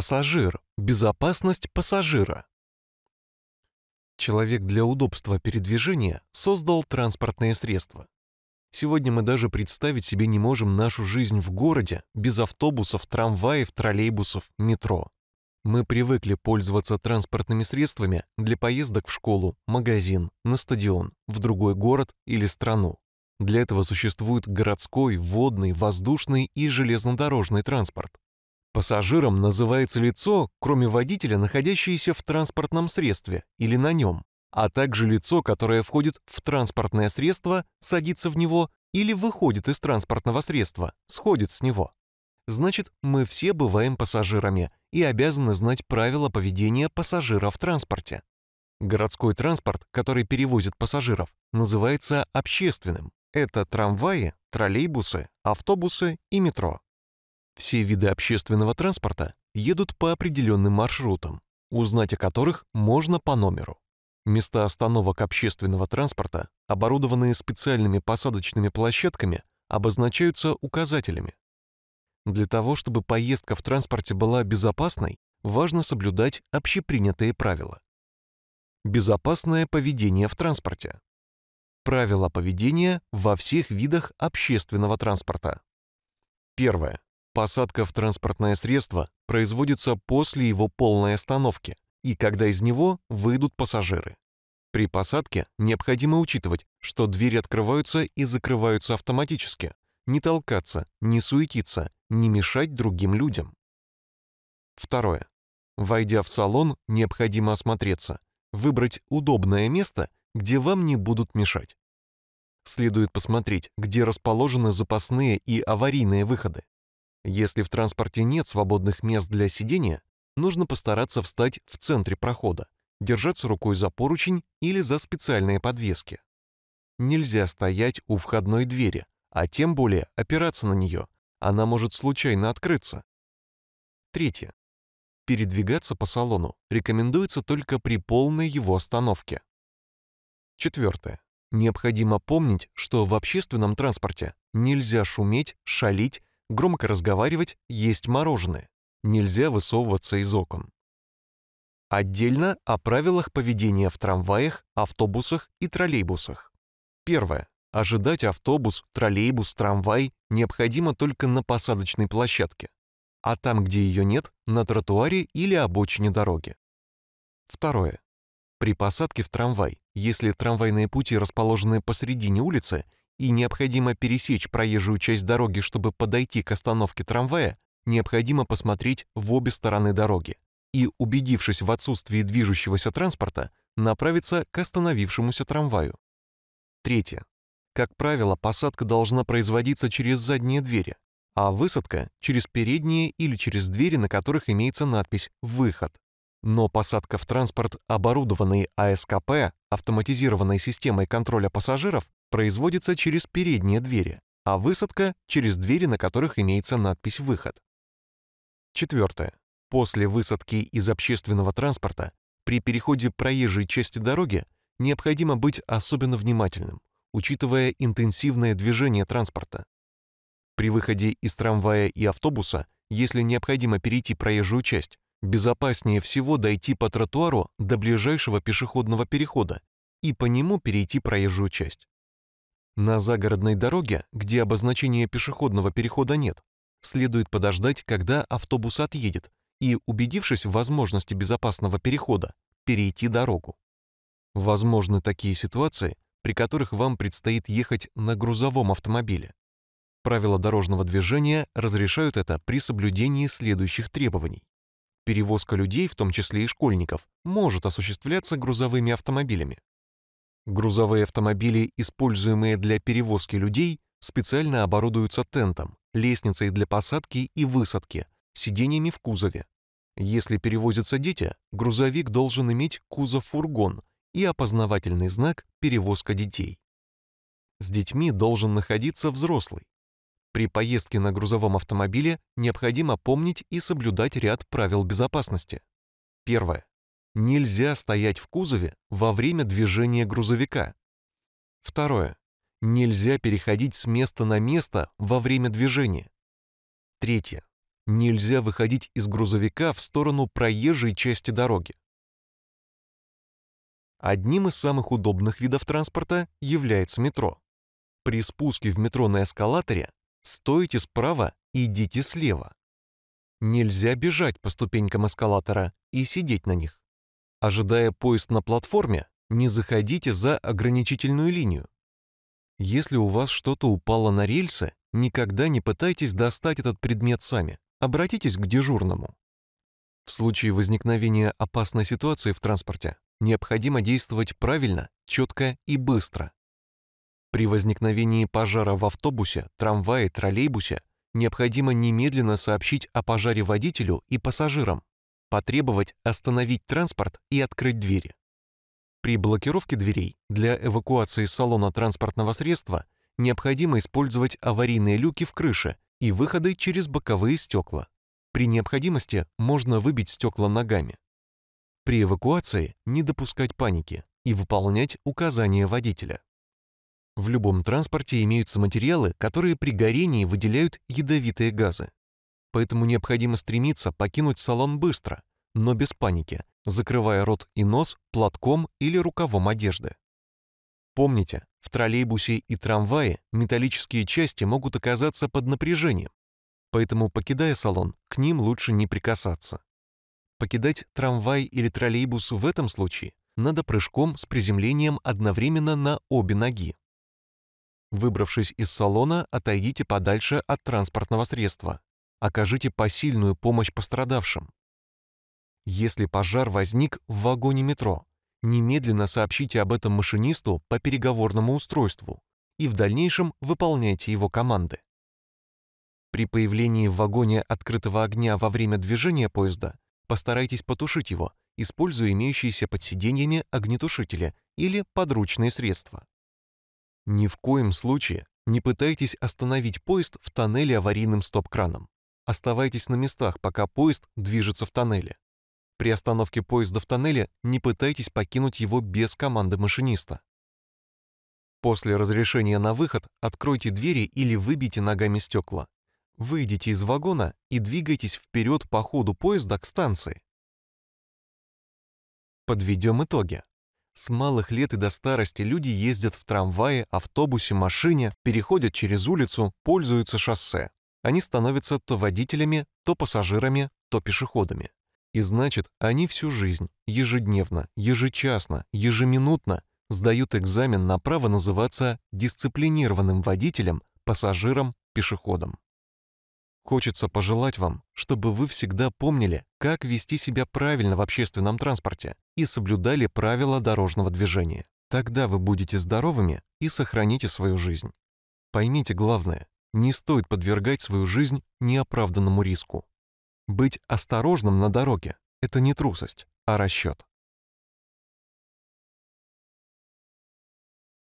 Пассажир. Безопасность пассажира. Человек для удобства передвижения создал транспортные средства. Сегодня мы даже представить себе не можем нашу жизнь в городе без автобусов, трамваев, троллейбусов, метро. Мы привыкли пользоваться транспортными средствами для поездок в школу, магазин, на стадион, в другой город или страну. Для этого существует городской, водный, воздушный и железнодорожный транспорт. Пассажиром называется лицо, кроме водителя, находящееся в транспортном средстве или на нем, а также лицо, которое входит в транспортное средство, садится в него или выходит из транспортного средства, сходит с него. Значит, мы все бываем пассажирами и обязаны знать правила поведения пассажира в транспорте. Городской транспорт, который перевозит пассажиров, называется общественным. Это трамваи, троллейбусы, автобусы и метро. Все виды общественного транспорта едут по определенным маршрутам, узнать о которых можно по номеру. Места остановок общественного транспорта, оборудованные специальными посадочными площадками, обозначаются указателями. Для того, чтобы поездка в транспорте была безопасной, важно соблюдать общепринятые правила. Безопасное поведение в транспорте. Правила поведения во всех видах общественного транспорта. Первое. Посадка в транспортное средство производится после его полной остановки и когда из него выйдут пассажиры. При посадке необходимо учитывать, что двери открываются и закрываются автоматически, не толкаться, не суетиться, не мешать другим людям. Второе. Войдя в салон, необходимо осмотреться, выбрать удобное место, где вам не будут мешать. Следует посмотреть, где расположены запасные и аварийные выходы. Если в транспорте нет свободных мест для сидения, нужно постараться встать в центре прохода, держаться рукой за поручень или за специальные подвески. Нельзя стоять у входной двери, а тем более опираться на нее. Она может случайно открыться. Третье. Передвигаться по салону рекомендуется только при полной его остановке. Четвертое. Необходимо помнить, что в общественном транспорте нельзя шуметь, шалить громко разговаривать, есть мороженое. Нельзя высовываться из окон. Отдельно о правилах поведения в трамваях, автобусах и троллейбусах. Первое. Ожидать автобус, троллейбус, трамвай необходимо только на посадочной площадке, а там, где ее нет, на тротуаре или обочине дороги. Второе. При посадке в трамвай, если трамвайные пути расположены посередине улицы – и необходимо пересечь проезжую часть дороги, чтобы подойти к остановке трамвая, необходимо посмотреть в обе стороны дороги и, убедившись в отсутствии движущегося транспорта, направиться к остановившемуся трамваю. Третье. Как правило, посадка должна производиться через задние двери, а высадка – через передние или через двери, на которых имеется надпись «Выход». Но посадка в транспорт, оборудованный АСКП, автоматизированной системой контроля пассажиров, производится через передние двери, а высадка — через двери, на которых имеется надпись «Выход». Четвертое. После высадки из общественного транспорта при переходе проезжей части дороги необходимо быть особенно внимательным, учитывая интенсивное движение транспорта. При выходе из трамвая и автобуса, если необходимо перейти проезжую часть, Безопаснее всего дойти по тротуару до ближайшего пешеходного перехода и по нему перейти проезжую часть. На загородной дороге, где обозначения пешеходного перехода нет, следует подождать, когда автобус отъедет, и, убедившись в возможности безопасного перехода, перейти дорогу. Возможны такие ситуации, при которых вам предстоит ехать на грузовом автомобиле. Правила дорожного движения разрешают это при соблюдении следующих требований перевозка людей, в том числе и школьников, может осуществляться грузовыми автомобилями. Грузовые автомобили, используемые для перевозки людей, специально оборудуются тентом, лестницей для посадки и высадки, сиденьями в кузове. Если перевозятся дети, грузовик должен иметь кузов-фургон и опознавательный знак «Перевозка детей». С детьми должен находиться взрослый, при поездке на грузовом автомобиле необходимо помнить и соблюдать ряд правил безопасности. Первое. Нельзя стоять в кузове во время движения грузовика. Второе. Нельзя переходить с места на место во время движения. Третье. Нельзя выходить из грузовика в сторону проезжей части дороги. Одним из самых удобных видов транспорта является метро. При спуске в метро на эскалаторе Стойте справа, идите слева. Нельзя бежать по ступенькам эскалатора и сидеть на них. Ожидая поезд на платформе, не заходите за ограничительную линию. Если у вас что-то упало на рельсы, никогда не пытайтесь достать этот предмет сами. Обратитесь к дежурному. В случае возникновения опасной ситуации в транспорте необходимо действовать правильно, четко и быстро. При возникновении пожара в автобусе, трамвае, троллейбусе необходимо немедленно сообщить о пожаре водителю и пассажирам, потребовать остановить транспорт и открыть двери. При блокировке дверей для эвакуации салона транспортного средства необходимо использовать аварийные люки в крыше и выходы через боковые стекла. При необходимости можно выбить стекла ногами. При эвакуации не допускать паники и выполнять указания водителя. В любом транспорте имеются материалы, которые при горении выделяют ядовитые газы. Поэтому необходимо стремиться покинуть салон быстро, но без паники, закрывая рот и нос платком или рукавом одежды. Помните, в троллейбусе и трамвае металлические части могут оказаться под напряжением, поэтому, покидая салон, к ним лучше не прикасаться. Покидать трамвай или троллейбус в этом случае надо прыжком с приземлением одновременно на обе ноги. Выбравшись из салона, отойдите подальше от транспортного средства. Окажите посильную помощь пострадавшим. Если пожар возник в вагоне метро, немедленно сообщите об этом машинисту по переговорному устройству и в дальнейшем выполняйте его команды. При появлении в вагоне открытого огня во время движения поезда постарайтесь потушить его, используя имеющиеся под сиденьями огнетушители или подручные средства. Ни в коем случае не пытайтесь остановить поезд в тоннеле аварийным стоп-краном. Оставайтесь на местах, пока поезд движется в тоннеле. При остановке поезда в тоннеле не пытайтесь покинуть его без команды машиниста. После разрешения на выход откройте двери или выбейте ногами стекла. Выйдите из вагона и двигайтесь вперед по ходу поезда к станции. Подведем итоги. С малых лет и до старости люди ездят в трамвае, автобусе, машине, переходят через улицу, пользуются шоссе. Они становятся то водителями, то пассажирами, то пешеходами. И значит, они всю жизнь, ежедневно, ежечасно, ежеминутно сдают экзамен на право называться дисциплинированным водителем, пассажиром, пешеходом. Хочется пожелать вам, чтобы вы всегда помнили, как вести себя правильно в общественном транспорте и соблюдали правила дорожного движения. Тогда вы будете здоровыми и сохраните свою жизнь. Поймите главное, не стоит подвергать свою жизнь неоправданному риску. Быть осторожным на дороге – это не трусость, а расчет.